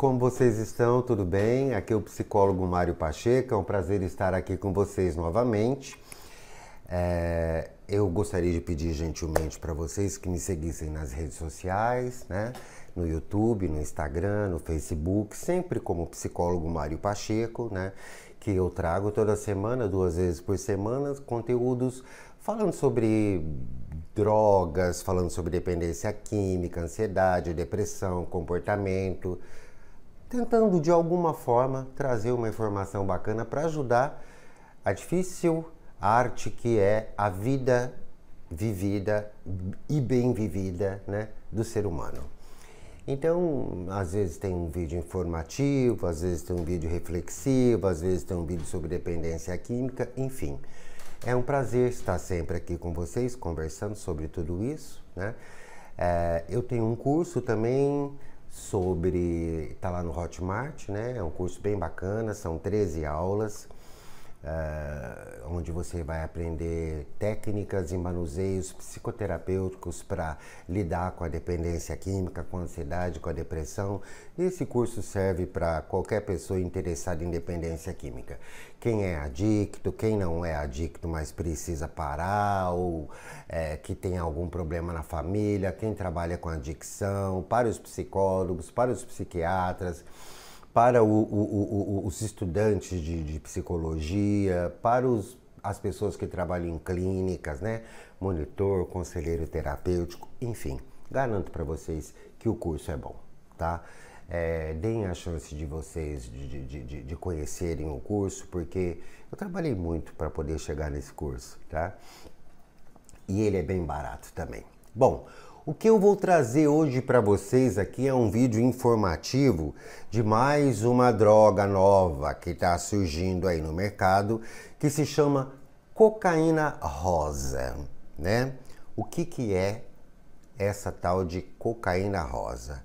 como vocês estão? Tudo bem? Aqui é o psicólogo Mário Pacheco, é um prazer estar aqui com vocês novamente. É, eu gostaria de pedir gentilmente para vocês que me seguissem nas redes sociais, né? no YouTube, no Instagram, no Facebook, sempre como psicólogo Mário Pacheco, né? que eu trago toda semana, duas vezes por semana, conteúdos falando sobre drogas, falando sobre dependência química, ansiedade, depressão, comportamento, tentando de alguma forma trazer uma informação bacana para ajudar a difícil arte que é a vida vivida e bem vivida né, do ser humano. Então, às vezes tem um vídeo informativo, às vezes tem um vídeo reflexivo, às vezes tem um vídeo sobre dependência química, enfim. É um prazer estar sempre aqui com vocês, conversando sobre tudo isso. Né? É, eu tenho um curso também sobre. Está lá no Hotmart, né? É um curso bem bacana, são 13 aulas. Uh, onde você vai aprender técnicas e manuseios psicoterapêuticos para lidar com a dependência química, com a ansiedade, com a depressão. Esse curso serve para qualquer pessoa interessada em dependência química. Quem é adicto, quem não é adicto, mas precisa parar, ou é, que tem algum problema na família, quem trabalha com adicção, para os psicólogos, para os psiquiatras para o, o, o, os estudantes de, de psicologia, para os, as pessoas que trabalham em clínicas, né? Monitor, conselheiro terapêutico, enfim. Garanto para vocês que o curso é bom, tá? É, deem a chance de vocês de, de, de, de, conhecerem o curso, porque eu trabalhei muito para poder chegar nesse curso, tá? E ele é bem barato também. Bom, o que eu vou trazer hoje para vocês aqui é um vídeo informativo de mais uma droga nova que está surgindo aí no mercado que se chama cocaína rosa, né? O que, que é essa tal de cocaína rosa?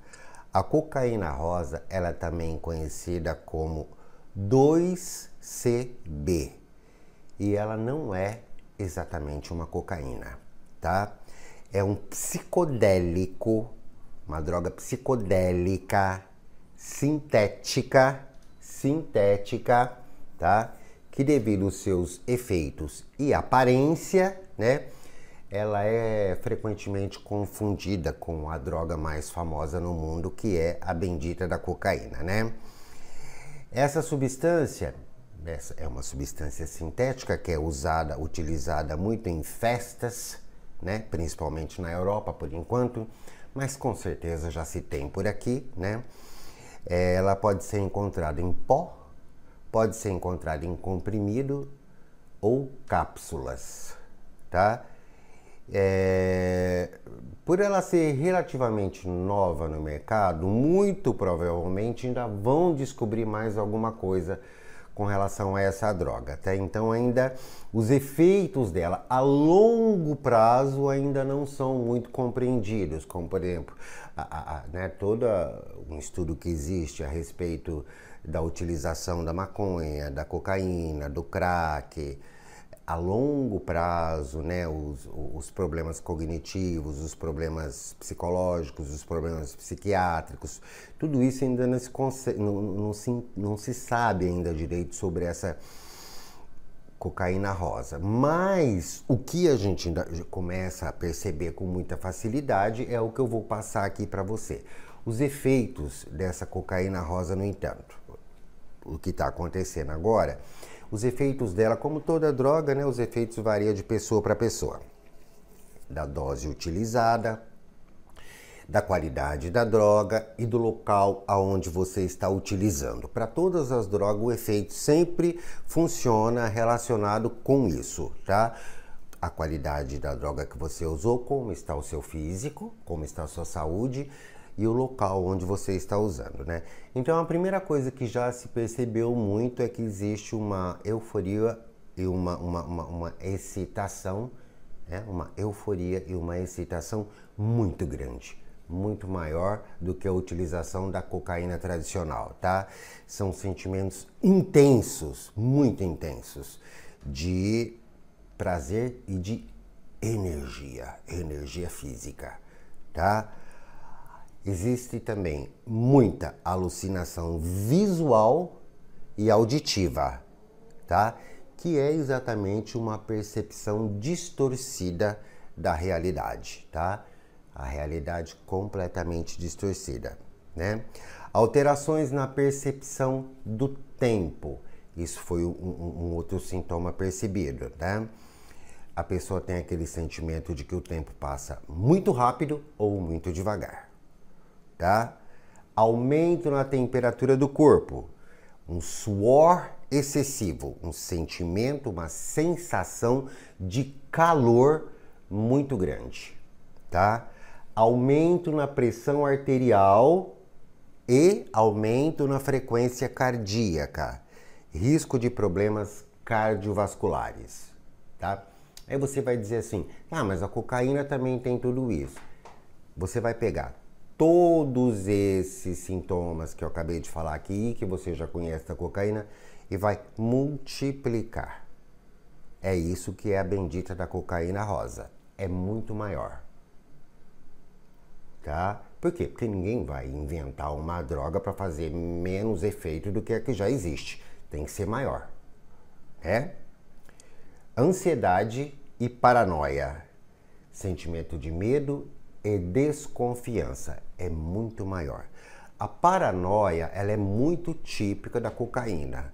A cocaína rosa, ela é também conhecida como 2CB e ela não é exatamente uma cocaína, tá? é um psicodélico, uma droga psicodélica, sintética, sintética, tá? Que devido aos seus efeitos e aparência, né? Ela é frequentemente confundida com a droga mais famosa no mundo, que é a bendita da cocaína, né? Essa substância, essa é uma substância sintética que é usada, utilizada muito em festas, né? principalmente na Europa por enquanto, mas com certeza já se tem por aqui. Né? É, ela pode ser encontrada em pó, pode ser encontrada em comprimido ou cápsulas. Tá? É, por ela ser relativamente nova no mercado, muito provavelmente ainda vão descobrir mais alguma coisa com relação a essa droga. Até então ainda os efeitos dela a longo prazo ainda não são muito compreendidos, como por exemplo, a, a, né, todo um estudo que existe a respeito da utilização da maconha, da cocaína, do crack, a longo prazo, né, os, os, problemas cognitivos, os problemas psicológicos, os problemas psiquiátricos, tudo isso ainda não se, não, não se, não se sabe ainda direito sobre essa cocaína rosa. Mas o que a gente começa a perceber com muita facilidade é o que eu vou passar aqui para você. Os efeitos dessa cocaína rosa, no entanto, o que está acontecendo agora os efeitos dela, como toda droga, né, os efeitos variam de pessoa para pessoa, da dose utilizada, da qualidade da droga e do local aonde você está utilizando. Para todas as drogas, o efeito sempre funciona relacionado com isso, tá? A qualidade da droga que você usou, como está o seu físico, como está a sua saúde, e o local onde você está usando, né? Então a primeira coisa que já se percebeu muito é que existe uma euforia e uma, uma, uma, uma excitação, né? uma euforia e uma excitação muito grande muito maior do que a utilização da cocaína tradicional, tá? São sentimentos intensos, muito intensos, de prazer e de energia, energia física, tá? existe também muita alucinação visual e auditiva, tá? Que é exatamente uma percepção distorcida da realidade, tá? A realidade completamente distorcida, né? Alterações na percepção do tempo. Isso foi um, um outro sintoma percebido, né? A pessoa tem aquele sentimento de que o tempo passa muito rápido ou muito devagar tá? Aumento na temperatura do corpo, um suor excessivo, um sentimento, uma sensação de calor muito grande, tá? Aumento na pressão arterial e aumento na frequência cardíaca, risco de problemas cardiovasculares, tá? Aí você vai dizer assim: "Ah, mas a cocaína também tem tudo isso". Você vai pegar todos esses sintomas que eu acabei de falar aqui, que você já conhece da cocaína, e vai multiplicar. É isso que é a bendita da cocaína rosa. É muito maior. Tá? Por quê? Porque ninguém vai inventar uma droga para fazer menos efeito do que a que já existe. Tem que ser maior. é Ansiedade e paranoia. Sentimento de medo e é desconfiança é muito maior. A paranoia ela é muito típica da cocaína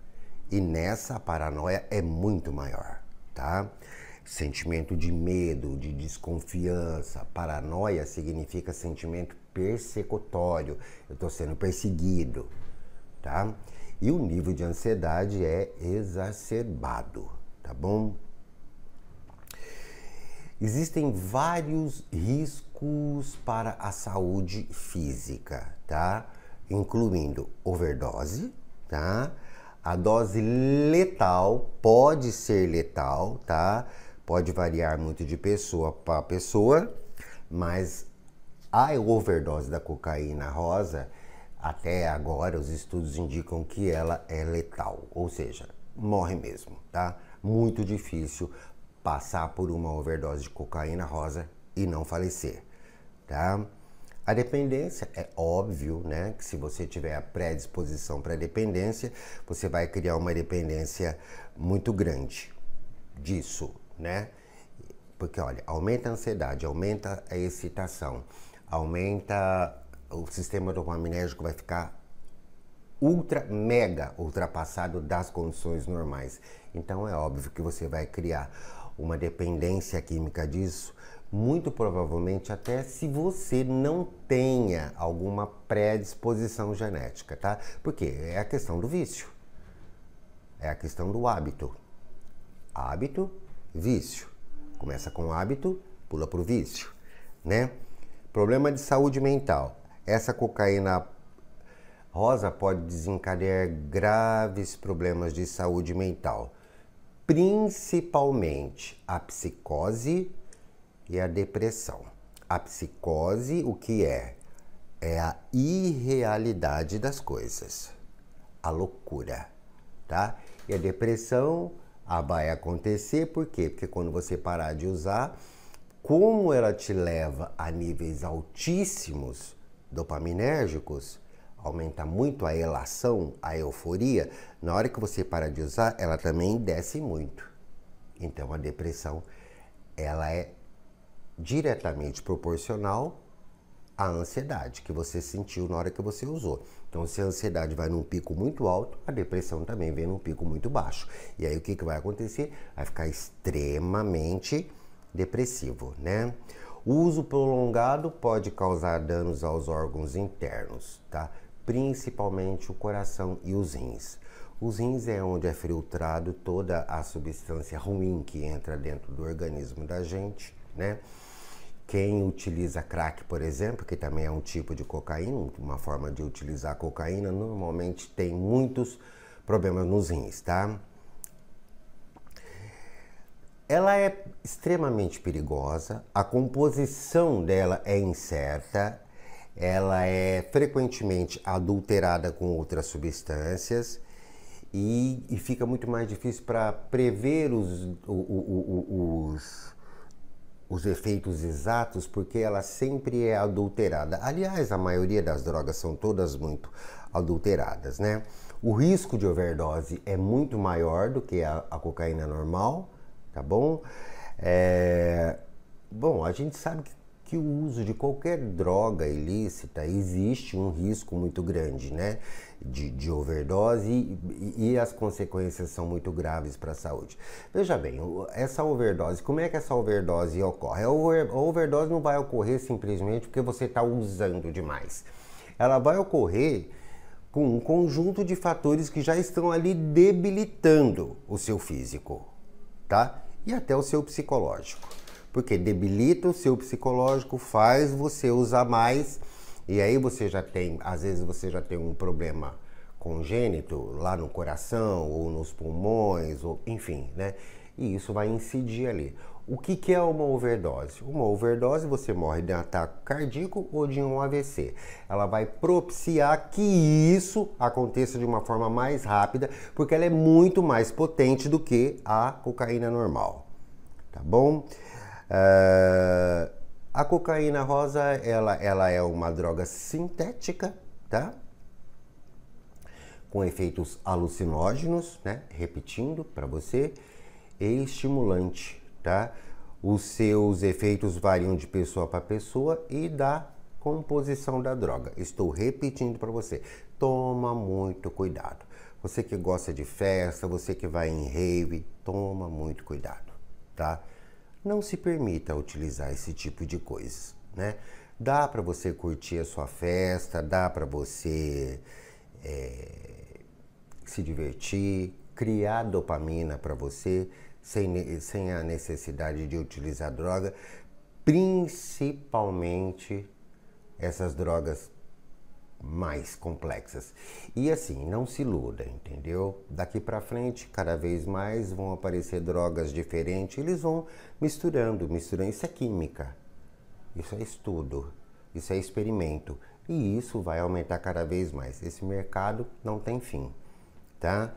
e nessa paranoia é muito maior, tá? Sentimento de medo, de desconfiança. Paranoia significa sentimento persecutório. Eu estou sendo perseguido, tá? E o nível de ansiedade é exacerbado, tá bom? Existem vários riscos para a saúde física, tá? Incluindo overdose, tá? A dose letal pode ser letal, tá? Pode variar muito de pessoa para pessoa, mas a overdose da cocaína rosa, até agora os estudos indicam que ela é letal, ou seja, morre mesmo, tá? Muito difícil passar por uma overdose de cocaína rosa e não falecer tá? A dependência é óbvio, né? Que se você tiver a predisposição para dependência, você vai criar uma dependência muito grande disso, né? Porque olha, aumenta a ansiedade, aumenta a excitação, aumenta o sistema dopaminérgico vai ficar ultra mega ultrapassado das condições normais. Então é óbvio que você vai criar uma dependência química disso muito provavelmente até se você não tenha alguma predisposição genética, tá? Porque é a questão do vício. É a questão do hábito. Hábito, vício. Começa com hábito, pula pro vício, né? Problema de saúde mental. Essa cocaína rosa pode desencadear graves problemas de saúde mental, principalmente a psicose e a depressão. A psicose, o que é? É a irrealidade das coisas, a loucura, tá? E a depressão ah, vai acontecer, por quê? Porque quando você parar de usar, como ela te leva a níveis altíssimos dopaminérgicos, aumenta muito a elação, a euforia, na hora que você para de usar, ela também desce muito. Então a depressão, ela é diretamente proporcional à ansiedade que você sentiu na hora que você usou. Então, se a ansiedade vai num pico muito alto, a depressão também vem num pico muito baixo. E aí o que, que vai acontecer? Vai ficar extremamente depressivo, né? O uso prolongado pode causar danos aos órgãos internos, tá? Principalmente o coração e os rins. Os rins é onde é filtrado toda a substância ruim que entra dentro do organismo da gente, né? Quem utiliza crack, por exemplo, que também é um tipo de cocaína, uma forma de utilizar cocaína, normalmente tem muitos problemas nos rins, tá? Ela é extremamente perigosa, a composição dela é incerta, ela é frequentemente adulterada com outras substâncias e, e fica muito mais difícil para prever os, os, os os efeitos exatos porque ela sempre é adulterada. Aliás, a maioria das drogas são todas muito adulteradas, né? O risco de overdose é muito maior do que a, a cocaína normal, tá bom? É... Bom, a gente sabe que que o uso de qualquer droga ilícita existe um risco muito grande, né? De, de overdose e, e, as consequências são muito graves para a saúde. Veja bem, essa overdose, como é que essa overdose ocorre? A overdose não vai ocorrer simplesmente porque você está usando demais. Ela vai ocorrer com um conjunto de fatores que já estão ali debilitando o seu físico, tá? E até o seu psicológico porque debilita o seu psicológico, faz você usar mais, e aí você já tem, às vezes você já tem um problema congênito lá no coração ou nos pulmões, ou enfim, né? E isso vai incidir ali. O que, que, é uma overdose? Uma overdose você morre de um ataque cardíaco ou de um AVC. Ela vai propiciar que isso aconteça de uma forma mais rápida, porque ela é muito mais potente do que a cocaína normal. Tá bom? Uh, a cocaína rosa, ela, ela é uma droga sintética, tá? Com efeitos alucinógenos, né? Repetindo para você, e estimulante, tá? Os seus efeitos variam de pessoa para pessoa e da composição da droga. Estou repetindo para você. Toma muito cuidado. Você que gosta de festa, você que vai em rave, toma muito cuidado, tá? não se permita utilizar esse tipo de coisa, né? Dá para você curtir a sua festa, dá para você é, se divertir, criar dopamina para você sem, sem a necessidade de utilizar droga, principalmente essas drogas mais complexas. E assim, não se iluda, entendeu? Daqui para frente, cada vez mais vão aparecer drogas diferentes, eles vão misturando, misturando. Isso é química, isso é estudo, isso é experimento. E isso vai aumentar cada vez mais. Esse mercado não tem fim, tá?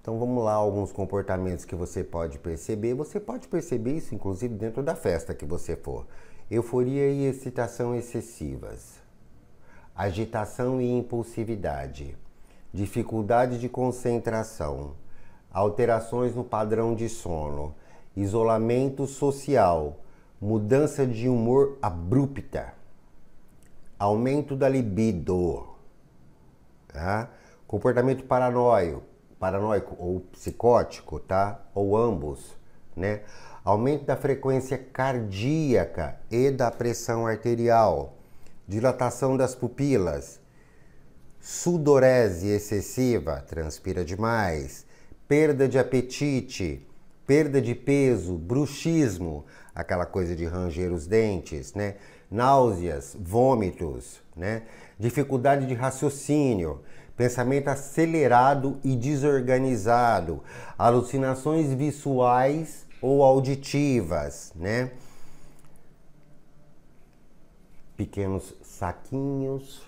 Então vamos lá, alguns comportamentos que você pode perceber. Você pode perceber isso, inclusive, dentro da festa que você for. Euforia e excitação excessivas agitação e impulsividade, dificuldade de concentração, alterações no padrão de sono, isolamento social, mudança de humor abrupta, aumento da libido, tá? comportamento paranoico, paranoico ou psicótico, tá? Ou ambos, né? Aumento da frequência cardíaca e da pressão arterial dilatação das pupilas, sudorese excessiva, transpira demais, perda de apetite, perda de peso, bruxismo, aquela coisa de ranger os dentes, né? Náuseas, vômitos, né? Dificuldade de raciocínio, pensamento acelerado e desorganizado, alucinações visuais ou auditivas, né? pequenos saquinhos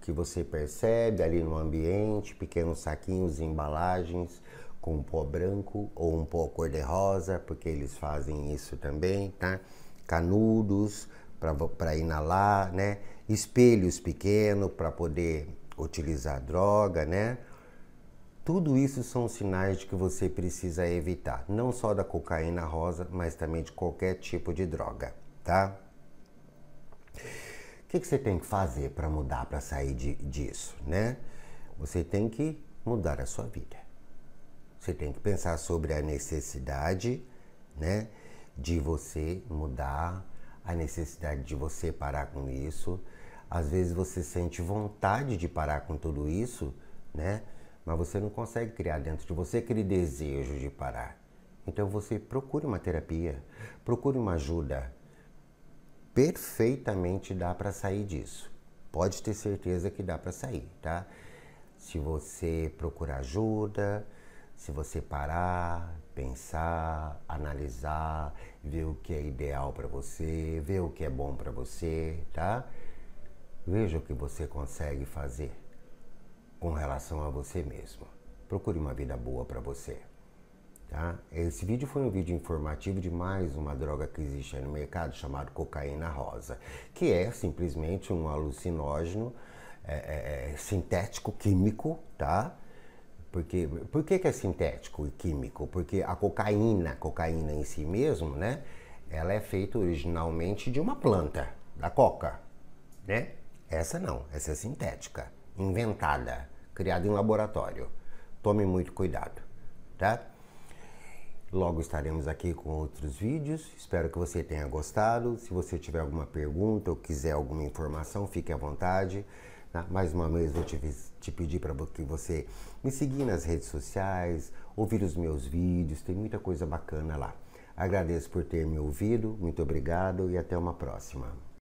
que você percebe ali no ambiente, pequenos saquinhos embalagens com um pó branco ou um pó cor-de-rosa, porque eles fazem isso também, tá? Canudos para inalar, né? Espelhos pequenos para poder utilizar droga, né? Tudo isso são sinais de que você precisa evitar, não só da cocaína rosa, mas também de qualquer tipo de droga, tá? que, que você tem que fazer para mudar, para sair de, disso, né? Você tem que mudar a sua vida. Você tem que pensar sobre a necessidade, né, de você mudar, a necessidade de você parar com isso. Às vezes você sente vontade de parar com tudo isso, né? Mas você não consegue criar dentro de você aquele desejo de parar. Então você procure uma terapia, procure uma ajuda, perfeitamente dá para sair disso. Pode ter certeza que dá para sair, tá? Se você procurar ajuda, se você parar, pensar, analisar, ver o que é ideal para você, ver o que é bom para você, tá? Veja o que você consegue fazer com relação a você mesmo. Procure uma vida boa para você. Tá? Esse vídeo foi um vídeo informativo de mais uma droga que existe aí no mercado chamado cocaína rosa, que é simplesmente um alucinógeno é, é, é, sintético químico, tá? Porque, por que, que é sintético e químico? Porque a cocaína, cocaína em si mesmo, né? Ela é feita originalmente de uma planta, da coca, né? Essa não, essa é sintética, inventada, criada em laboratório. Tome muito cuidado, tá? Logo estaremos aqui com outros vídeos. Espero que você tenha gostado. Se você tiver alguma pergunta ou quiser alguma informação, fique à vontade. Tá? Mais uma vez, vou te, te pedir para que você me siga nas redes sociais, ouvir os meus vídeos, tem muita coisa bacana lá. Agradeço por ter me ouvido, muito obrigado e até uma próxima.